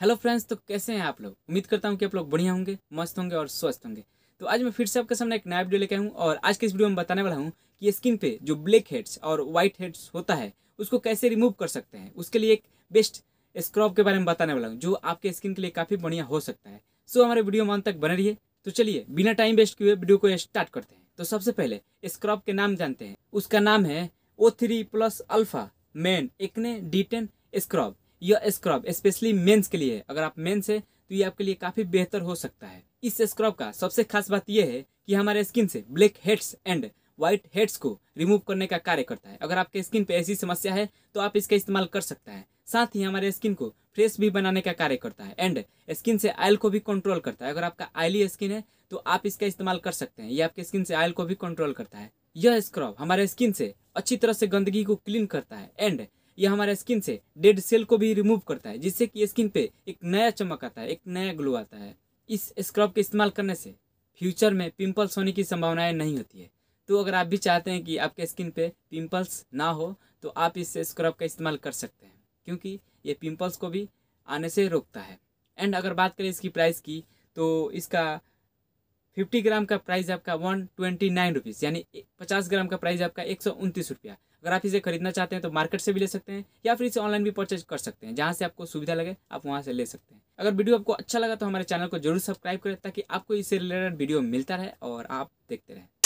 hello friends तो कैसे हैं आप लोग उम्मीद करता हूँ कि आप लोग बढ़िया होंगे मस्त होंगे और स्वस्थ होंगे तो आज मैं फिर से आपके सामने एक नया वीडियो लेके आऊँ और आज के इस वीडियो में बताने वाला हूँ कि स्किन पे जो ब्लैक हेड्स और व्हाइट हेड्स होता है उसको कैसे रिमूव कर सकते हैं उसके लिए एक बेस्ट स्क्रॉप के बारे में बताने वाला हूँ जो आपके स्किन के लिए काफ़ी बढ़िया हो सकता है सो हमारे वीडियो मान तक बने रही तो चलिए बिना टाइम वेस्ट किए वीडियो को स्टार्ट करते हैं तो सबसे पहले स्क्रॉप के नाम जानते हैं उसका नाम है O three plus alpha man acne D ten scrub यह स्क्रब स्पेशली मेंस के लिए अगर आप मेंस है तो ये आपके लिए काफी बेहतर हो सकता है इस स्क्रब का सबसे खास बात यह है कि हमारे स्किन से black heads and white heads को रिमूव करने का कार्य करता है अगर आपके स्किन पे ऐसी समस्या है तो आप इसका इस्तेमाल कर सकता है साथ ही हमारे स्किन को फ्रेश भी बनाने का कार्य करता है एंड स्किन से आयल को भी कंट्रोल करता है अगर आपका आयली स्किन है तो आप इसका इस्तेमाल कर सकते हैं ये आपके स्किन से आयल को भी कंट्रोल करता है यह स्क्रब हमारे स्किन से अच्छी तरह से गंदगी को क्लीन करता है एंड यह हमारे स्किन से डेड सेल को भी रिमूव करता है जिससे कि स्किन पे एक नया चमक आता है एक नया ग्लो आता है इस स्क्रब के इस्तेमाल करने से फ्यूचर में पिंपल्स होने की संभावनाएं नहीं होती है तो अगर आप भी चाहते हैं कि आपके स्किन पे पिंपल्स ना हो तो आप इस स्क्रब का इस्तेमाल कर सकते हैं क्योंकि ये पिंपल्स को भी आने से रोकता है एंड अगर बात करें इसकी प्राइस की तो इसका फिफ्टी ग्राम का प्राइस आपका वन ट्वेंटी नाइन रुपीज़ यानी पचास ग्राम का प्राइस आपका एक सौ उनतीस रुपया अगर आप इसे खरीदना चाहते हैं तो मार्केट से भी ले सकते हैं या फिर इसे ऑनलाइन भी परचेज कर सकते हैं जहाँ से आपको सुविधा लगे आप वहाँ से ले सकते हैं अगर वीडियो आपको अच्छा लगा तो हमारे चैनल को जरूर सब्सक्राइब करें ताकि आपको इससे रिलेटेड वीडियो मिलता रहे और आप देखते रहें